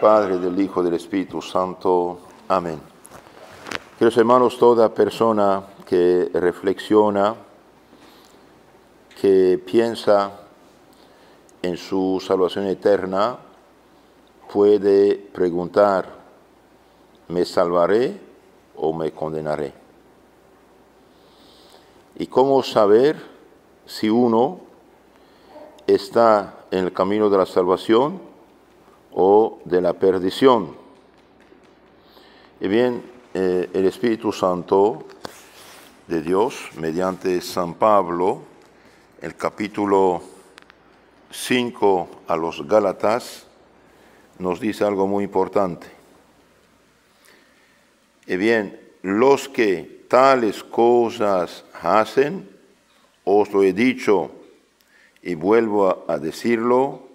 Padre, del Hijo, del Espíritu Santo. Amén. Queridos hermanos, toda persona que reflexiona, que piensa en su salvación eterna, puede preguntar, ¿me salvaré o me condenaré? ¿Y cómo saber si uno está en el camino de la salvación? o de la perdición. Y bien, eh, el Espíritu Santo de Dios, mediante San Pablo, el capítulo 5 a los Gálatas, nos dice algo muy importante. Y bien, los que tales cosas hacen, os lo he dicho y vuelvo a decirlo,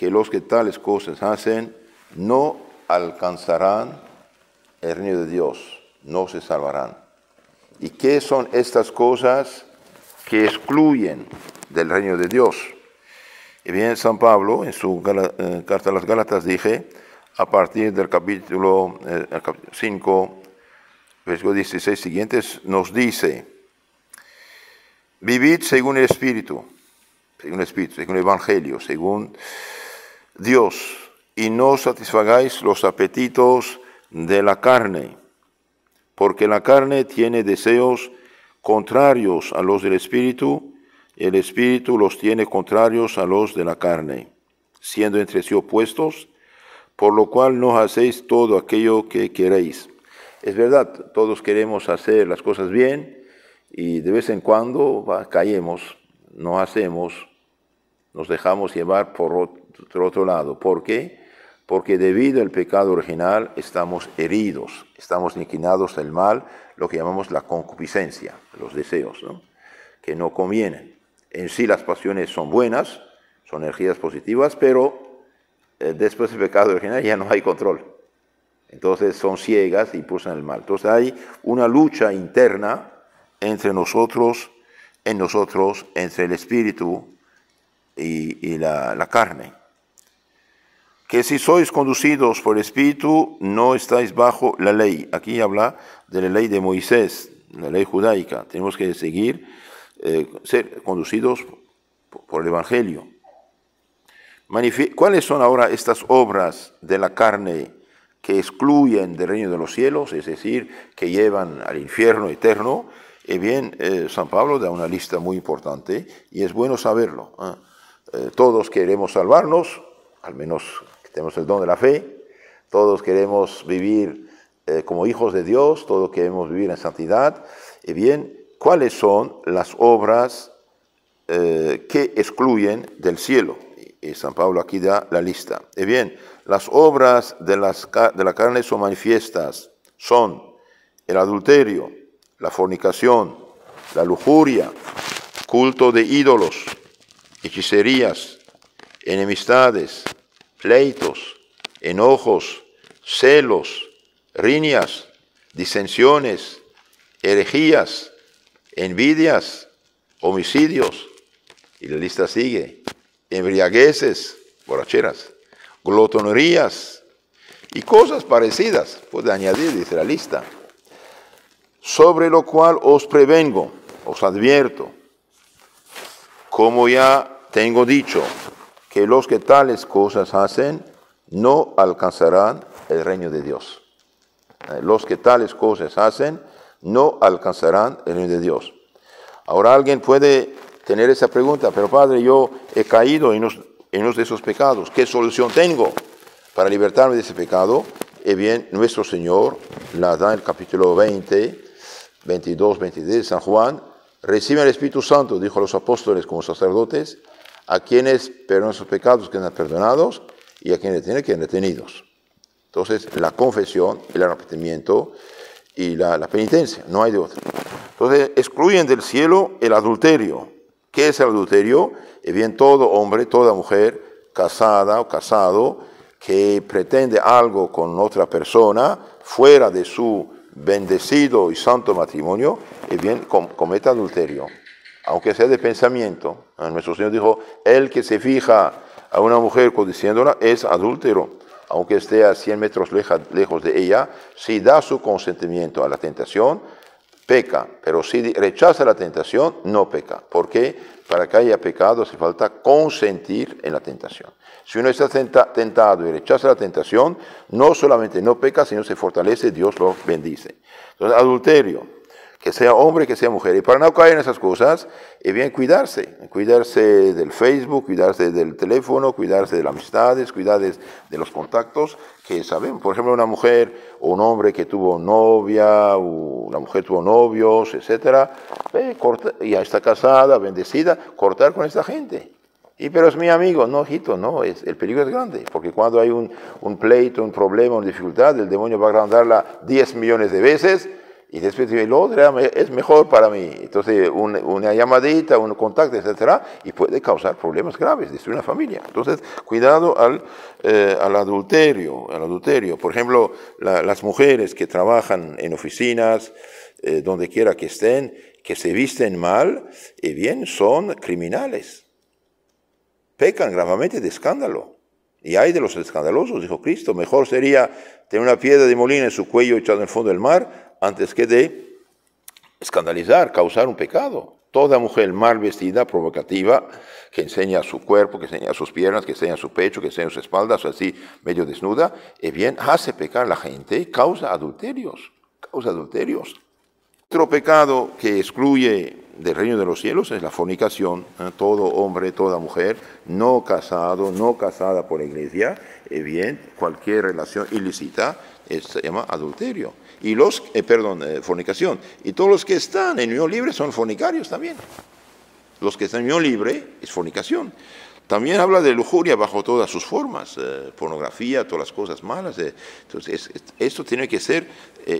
que los que tales cosas hacen no alcanzarán el reino de Dios, no se salvarán. ¿Y qué son estas cosas que excluyen del reino de Dios? Y bien, San Pablo en su eh, carta a las Gálatas dije, a partir del capítulo 5, eh, versículo 16 siguientes, nos dice, vivid según el Espíritu, según el Espíritu, según el Evangelio, según Dios y no satisfagáis los apetitos de la carne, porque la carne tiene deseos contrarios a los del espíritu, el espíritu los tiene contrarios a los de la carne, siendo entre sí opuestos, por lo cual no hacéis todo aquello que queréis. Es verdad, todos queremos hacer las cosas bien y de vez en cuando caemos, no hacemos nos dejamos llevar por otro lado. ¿Por qué? Porque debido al pecado original estamos heridos, estamos inclinados del mal, lo que llamamos la concupiscencia, los deseos, que no convienen. En sí las pasiones son buenas, son energías positivas, pero eh, después del pecado original ya no hay control. Entonces son ciegas y impulsan el mal. Entonces hay una lucha interna entre nosotros, en nosotros, entre el espíritu y, la, carne. Que si sois conducidos por el Espíritu, no estáis bajo la ley. Aquí habla de la ley de Moisés, la ley judaica. Tenemos que seguir, eh, ser conducidos por el Evangelio. ¿Cuáles son ahora estas obras de la carne que excluyen del reino de los cielos, es decir, que llevan al infierno eterno? Y eh, bien, eh, San Pablo da una lista muy importante y es bueno saberlo. Eh, todos queremos salvarnos, al menos que tenemos el don de la fe, todos queremos vivir eh, como hijos de Dios, todos queremos vivir en santidad. Y bien, ¿cuáles son las obras eh, que excluyen del cielo? Y San Pablo aquí da la lista. Y bien, las obras de, las, de la carne son manifiestas, son el adulterio, la fornicación, la lujuria, culto de ídolos, hechicerías, enemistades, pleitos, enojos, celos, riñas, disensiones, herejías, envidias, homicidios, y la lista sigue, embriagueces, borracheras, glotonerías y cosas parecidas, puede añadir, dice la lista, sobre lo cual os prevengo, os advierto, como ya tengo dicho, que los que tales cosas hacen no alcanzarán el reino de Dios. Eh, los que tales cosas hacen no alcanzarán el reino de Dios. Ahora alguien puede tener esa pregunta, pero Padre, yo he caído en uno de esos pecados. ¿Qué solución tengo para libertarme de ese pecado? Eh bien, nuestro Señor la da en el capítulo 20, 22, 23 de San Juan, Recibe el Espíritu Santo, dijo los apóstoles como sacerdotes, a quienes perdonan sus pecados, que perdonados, y a quienes tienen que detenidos. Entonces, la confesión, el arrepentimiento y la, penitencia, no hay de otra. Entonces, excluyen del cielo el adulterio. ¿Qué es el adulterio? Es eh bien, todo hombre, toda mujer casada o casado que pretende algo con otra persona fuera de su bendecido y santo matrimonio, y bien, adulterio, aunque sea de pensamiento. Ah, nuestro Señor dijo, el que se fija a una mujer codiciándola es adúltero, aunque esté a 100 metros lejos de ella, si da su consentimiento a la tentación, peca, pero si rechaza la tentación, no peca. porque Para que haya pecado hace falta consentir en la tentación. Si uno está tentado y rechaza la tentación, no solamente no peca, sino se fortalece, Dios lo bendice. Entonces, adulterio que sea hombre, que sea mujer. Y para no caer en esas cosas, es bien cuidarse, cuidarse del Facebook, cuidarse del teléfono, cuidarse de las amistades, cuidarse de los contactos que saben Por ejemplo, una mujer o un hombre que tuvo novia, o una mujer tuvo novios, etc., ya está casada, bendecida, cortar con esta gente. Y pero es mi amigo, no, hijito, no, es, el peligro es grande, porque cuando hay un, un pleito, un problema, una dificultad, el demonio va a agrandarla 10 millones de veces y después el otro es mejor para mí. Entonces, una llamadita, un contacto, etcétera, y puede causar problemas graves, destruir una familia. Entonces, cuidado al, eh, al adulterio, al adulterio. Por ejemplo, las mujeres que trabajan en oficinas, eh, donde quiera que estén, que se visten mal, y bien, son criminales. Pecan gravemente de escándalo. Y hay de los escandalosos, dijo Cristo, mejor sería tener una piedra de molina en su cuello echada en el fondo del mar antes que de escandalizar, causar un pecado. Toda mujer mal vestida, provocativa, que enseña su cuerpo, que enseña sus piernas, que enseña su pecho, que enseña sus espaldas, así medio desnuda, eh, bien hace pecar a la gente, causa adulterios, causa adulterios. Otro pecado que excluye del reino de los cielos es la fornicación. ¿eh? Todo hombre, toda mujer, no casado, no casada por la iglesia, eh, bien, cualquier relación ilícita se llama adulterio. Y los, eh, perdón, fornicación. Y todos los que están en unión libre son fornicarios también. Los que están en unión libre es fornicación. También habla de lujuria bajo todas sus formas, pornografía, todas las cosas malas. Entonces, esto tiene que ser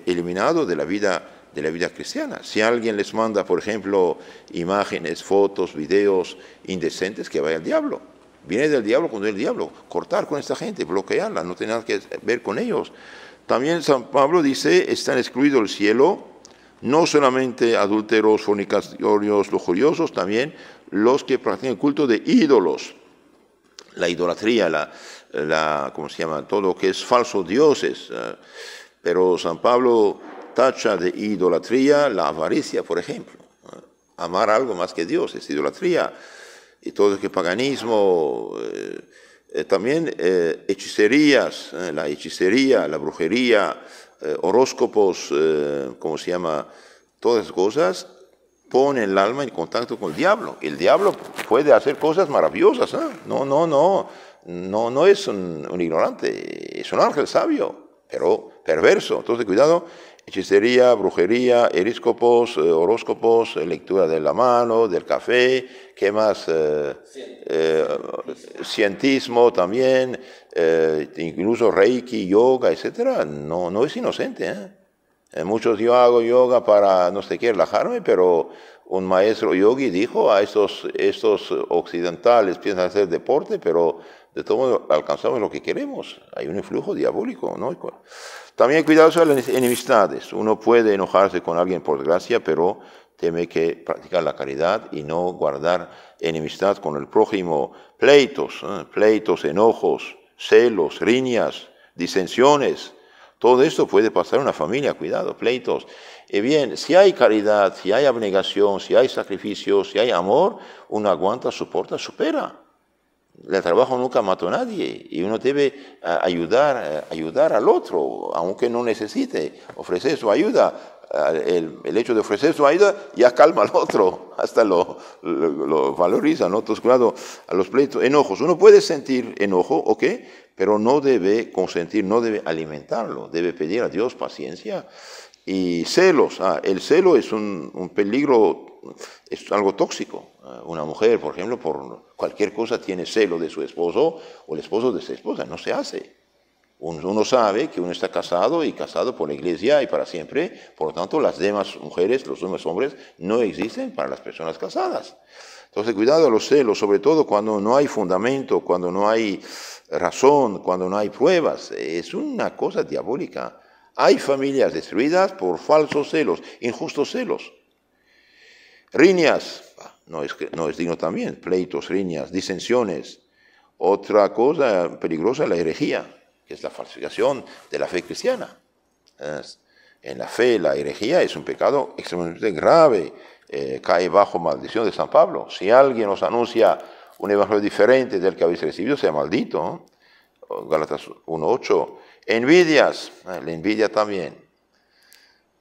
eliminado de la vida de la vida cristiana. Si alguien les manda, por ejemplo, imágenes, fotos, videos indecentes, que vaya al diablo. Viene del diablo cuando el diablo. Cortar con esta gente, bloquearla, no tiene nada que ver con ellos. También San Pablo dice, están excluidos del cielo, no solamente adúlteros, fornicatorios, lujuriosos, también los que practican el culto de ídolos. La idolatría, la, la ¿cómo se llama? Todo lo que es falso, dioses. Ah, pero San Pablo tacha de idolatría la avaricia, por ejemplo. Amar algo más que Dios es idolatría. Y todo este que paganismo, eh, eh, también eh, hechicerías, la hechicería, la brujería, horóscopos, ¿cómo se llama? Todas esas cosas ponen el alma en contacto con el diablo. El diablo puede hacer cosas maravillosas. No, no, no. No, no es un, un ignorante, es un ángel sabio, pero perverso. Entonces, cuidado hechicería, brujería, eriscopos, eh, horóscopos, eh, lectura de la mano, del café, ¿qué más? Eh, cientismo también, incluso reiki, yoga, etc. No, no es inocente. ¿eh? Eh, muchos yo hago yoga para no sé qué relajarme, pero un maestro yogi dijo a estos, estos occidentales piensan hacer deporte, pero de todo modo alcanzamos lo que queremos. Hay un influjo diabólico, ¿no? También cuidado con las enemistades. Uno puede enojarse con alguien por gracia pero teme que practicar la caridad y no guardar enemistad con el prójimo. Pleitos, ¿eh? pleitos, enojos, celos, riñas, disensiones todo esto puede pasar en una familia, cuidado, pleitos. Y eh, bien, si hay caridad, si hay abnegación, si hay sacrificio, si hay amor, uno aguanta, soporta, supera. El trabajo nunca mató a nadie y uno debe eh, ayudar, eh, ayudar al otro, aunque no necesite, ofrecer su ayuda, el, hecho de ofrecer su ayuda ya calma al otro, hasta lo, valoriza, ¿no? Entonces, claro, a los pleitos, enojos. Uno puede sentir enojo, ¿ok? Pero no debe consentir, no debe alimentarlo, debe pedir a Dios paciencia. Y celos, ah, el celo es un, un peligro es algo tóxico. Ah, una mujer, por ejemplo, por cualquier cosa tiene celo de su esposo o el esposo de su esposa. No se hace. Uno sabe que uno está casado y casado por la iglesia y para siempre, por lo tanto las demás mujeres, los demás hombres no existen para las personas casadas. Entonces cuidado a los celos, sobre todo cuando no hay fundamento, cuando no hay razón, cuando no hay pruebas. Es una cosa diabólica. Hay familias destruidas por falsos celos, injustos celos. Riñas, ah, no es, no es digno también, pleitos, riñas, disensiones. Otra cosa peligrosa, es la herejía es la falsificación de la fe cristiana. en la fe, la herejía es un pecado extremadamente grave, eh, cae bajo maldición de San Pablo. Si alguien os anuncia un evangelio diferente del que habéis recibido, sea maldito. Galatas 1.8. Envidias, eh, la envidia también.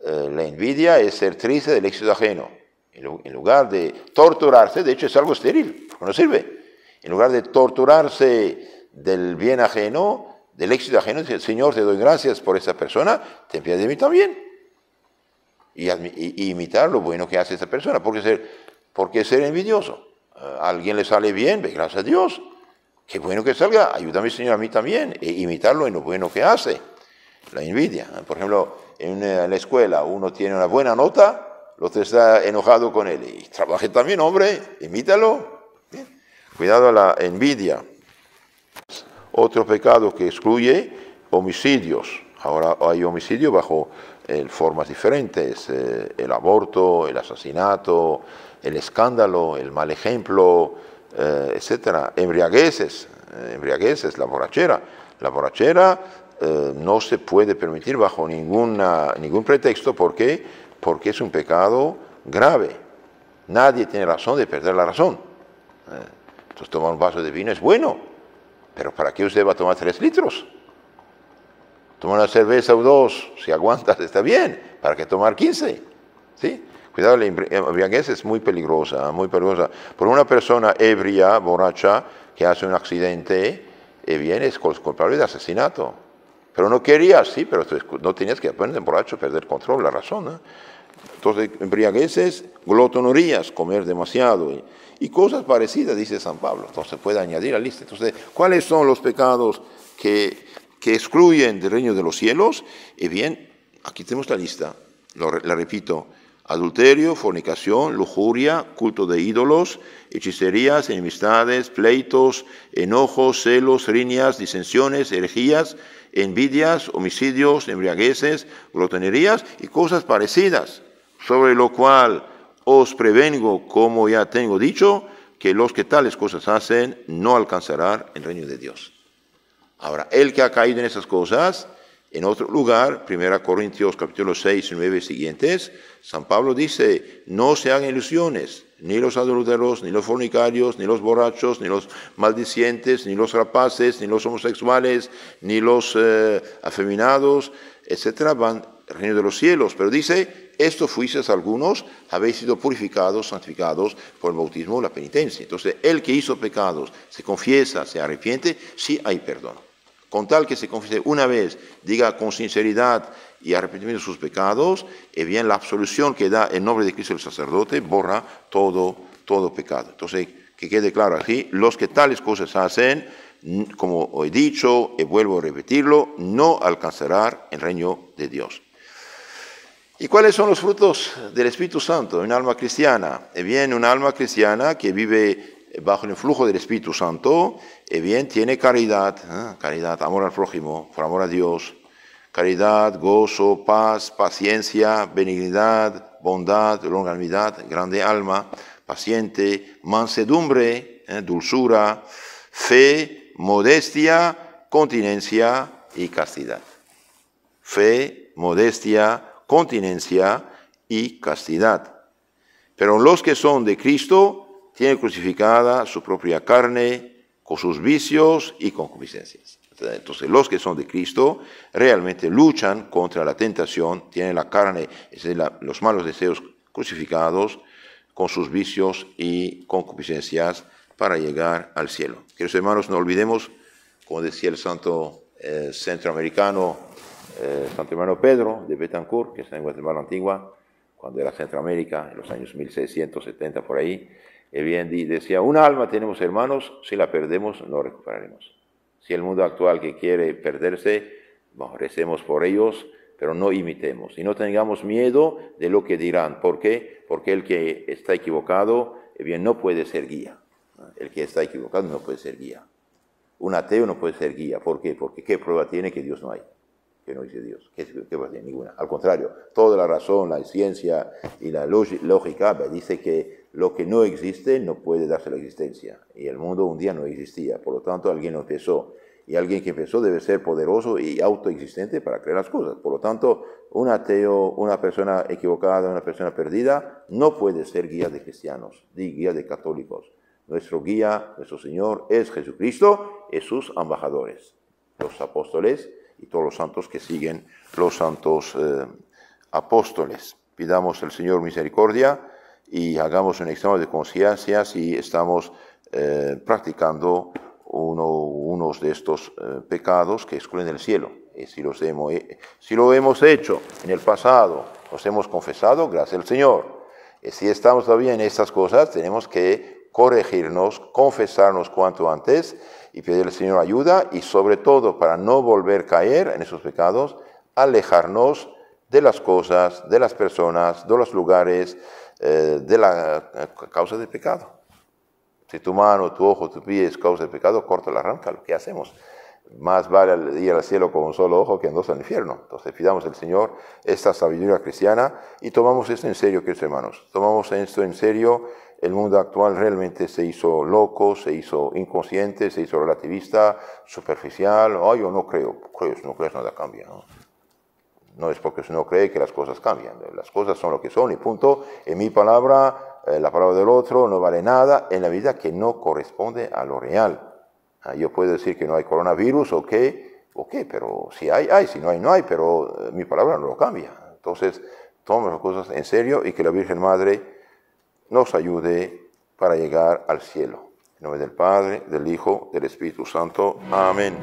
Eh, la envidia es ser triste del éxito ajeno. En lugar de torturarse, de hecho es algo estéril, no sirve. En lugar de torturarse del bien ajeno, del éxito ajeno, dice, Señor, te doy gracias por esa persona, te piedad de mí también. Y, imitar lo bueno que hace esta persona, porque ser, ser envidioso. A eh, alguien le sale bien, gracias a Dios. Qué bueno que salga, ayúdame Señor a mí también, e imitarlo en lo bueno que hace. La envidia. ¿eh? Por ejemplo, eh, en, la escuela uno tiene una buena nota, el otro está enojado con él. Y trabaje también, hombre, imítalo. Cuidado a la envidia. Otro pecado que excluye homicidios. Ahora hay homicidio bajo eh, formas diferentes, eh, el aborto, el asesinato, el escándalo, el mal ejemplo, eh, etcétera. Embriagueces, embriagueces, la borrachera. La borrachera no se puede permitir bajo ninguna, ningún pretexto porque, porque es un pecado grave. Nadie tiene razón de perder la razón. Entonces tomar un vaso de vino es bueno, pero ¿para qué usted va a tomar tres litros? Toma una cerveza o dos, si aguantas está bien, ¿para qué tomar 15? ¿Sí? Cuidado, la eh, embriaguez es muy peligrosa, muy peligrosa. Por una persona ebria, borracha, que hace un accidente, y eh, viene es culpable de asesinato. Pero no quería, sí, pero no tenías que aprender borracho perder control, la razón. ¿no? Entonces, embriagueces, glotonorías, comer demasiado. Y cosas parecidas, dice San Pablo. Entonces puede añadir a la lista. Entonces, ¿cuáles son los pecados que, excluyen del reino de los cielos? Y eh, bien, aquí tenemos la lista. la repito. Adulterio, fornicación, lujuria, culto de ídolos, hechicerías, enemistades, pleitos, enojos, celos, riñas, disensiones, herejías, envidias, homicidios, embriagueces, glotonerías y cosas parecidas, sobre lo cual os prevengo, como ya tengo dicho, que los que tales cosas hacen no alcanzarán el reino de Dios. Ahora, el que ha caído en esas cosas, en otro lugar, 1 Corintios capítulo 6 y 9 siguientes, San Pablo dice, no se hagan ilusiones, ni los adulteros, ni los fornicarios, ni los borrachos, ni los maldicientes, ni los rapaces, ni los homosexuales, ni los eh, afeminados, etcétera, van al reino de los cielos. Pero dice, esto fuisteis algunos, habéis sido purificados, santificados por el bautismo o la penitencia. Entonces, el que hizo pecados se confiesa, se arrepiente, sí hay perdón. Con tal que se confiese una vez, diga con sinceridad y arrepentimiento sus pecados, y eh bien la absolución que da en nombre de Cristo el sacerdote borra todo, todo pecado. Entonces, que quede claro aquí, los que tales cosas hacen, como he dicho y eh, vuelvo a repetirlo, no alcanzarán el reino de Dios. ¿Y cuáles son los frutos del Espíritu Santo en un alma cristiana? Eh bien, un alma cristiana que vive eh, bajo el influjo del Espíritu Santo, eh, bien, tiene caridad, ¿eh? caridad, amor al prójimo, por amor a Dios, caridad, gozo, paz, paciencia, benignidad, bondad, longanimidad, grande alma, paciente, mansedumbre, dulzura, fe, modestia, continencia y castidad. Fe, modestia, continencia y castidad. Pero los que son de Cristo tienen crucificada su propia carne con sus vicios y concupiscencias. Entonces los que son de Cristo realmente luchan contra la tentación, tienen la carne, es los malos deseos crucificados con sus vicios y concupiscencias para llegar al cielo. Queridos hermanos, no olvidemos, como decía el santo eh, centroamericano, eh, Santo Hermano Pedro de Betancourt, que está en Guatemala Antigua, cuando era Centroamérica, en los años 1670 por ahí, eh, bien decía, un alma tenemos hermanos, si la perdemos no recuperaremos. Si el mundo actual que quiere perderse, recemos por ellos, pero no imitemos y no tengamos miedo de lo que dirán. ¿Por qué? Porque el que está equivocado, eh, bien, no puede ser guía. El que está equivocado no puede ser guía. Un ateo no puede ser guía. ¿Por qué? Porque ¿qué prueba tiene que Dios no hay? no dice Dios, que, que ninguna. Al contrario, toda la razón, la ciencia y la lógica dice que lo que no existe no puede darse la existencia. Y el mundo un día no existía, por lo tanto alguien lo empezó. Y alguien que empezó debe ser poderoso y autoexistente para crear las cosas. Por lo tanto, un ateo, una persona equivocada, una persona perdida, no puede ser guía de cristianos, ni guía de católicos. Nuestro guía, nuestro Señor, es Jesucristo y sus embajadores, los apóstoles y todos los santos que siguen los santos eh, apóstoles. Pidamos al Señor misericordia y hagamos un examen de conciencia si estamos eh, practicando uno, unos de estos eh, pecados que excluyen el cielo. si, los si lo hemos hecho en el pasado, los hemos confesado, gracias al Señor. si estamos todavía en estas cosas, tenemos que corregirnos, confesarnos cuanto antes y pedir al Señor ayuda y sobre todo para no volver a caer en esos pecados, alejarnos de las cosas, de las personas, de los lugares, eh, de la eh, causa del pecado. Si tu mano, tu ojo, tu pie es causa del pecado, corta la arranca lo que hacemos. Más vale ir al cielo con un solo ojo que en dos al infierno. Entonces pidamos al Señor esta sabiduría cristiana y tomamos esto en serio, queridos hermanos. Tomamos esto en serio el mundo actual realmente se hizo loco, se hizo inconsciente, se hizo relativista, superficial. Oh, yo no creo, creo, pues, no crees nada cambia. ¿no? es porque no cree que las cosas cambian, las cosas son lo que son y punto. En mi palabra, eh, la palabra del otro no vale nada en la vida que no corresponde a lo real. Ah, yo puedo decir que no hay coronavirus, o ok, pero si hay, hay, si no hay, no hay, pero eh, mi palabra no lo cambia. Entonces, tomemos las cosas en serio y que la Virgen Madre nos ayude para llegar al cielo. En nombre del Padre, del Hijo, del Espíritu Santo. Amén.